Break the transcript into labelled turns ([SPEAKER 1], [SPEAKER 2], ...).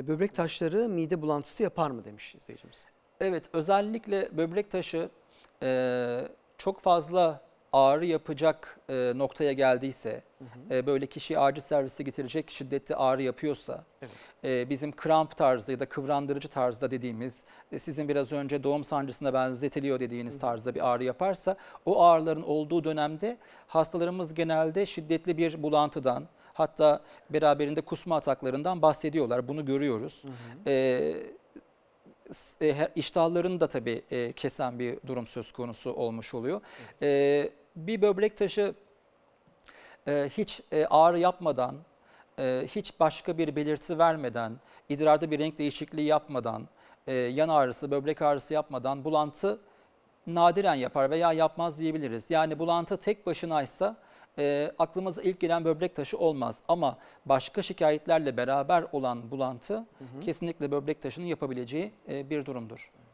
[SPEAKER 1] E, böbrek taşları mide bulantısı yapar mı demiş izleyicimiz. Evet özellikle böbrek taşı e, çok fazla ağrı yapacak e, noktaya geldiyse, hı hı. E, böyle kişi acil servise getirecek şiddetli ağrı yapıyorsa, evet. e, bizim kramp tarzı ya da kıvrandırıcı tarzda dediğimiz, e, sizin biraz önce doğum sancısına benzetiliyor dediğiniz hı tarzda bir ağrı yaparsa, o ağrıların olduğu dönemde hastalarımız genelde şiddetli bir bulantıdan, Hatta beraberinde kusma ataklarından bahsediyorlar. Bunu görüyoruz. Hı hı. Ee, e, e, da tabii e, kesen bir durum söz konusu olmuş oluyor. E, bir böbrek taşı e, hiç e, ağrı yapmadan, e, hiç başka bir belirti vermeden, idrarda bir renk değişikliği yapmadan, e, yan ağrısı, böbrek ağrısı yapmadan bulantı nadiren yapar veya yapmaz diyebiliriz. Yani bulantı tek başınaysa e, aklımıza ilk gelen böbrek taşı olmaz. Ama başka şikayetlerle beraber olan bulantı hı hı. kesinlikle böbrek taşı'nın yapabileceği e, bir durumdur.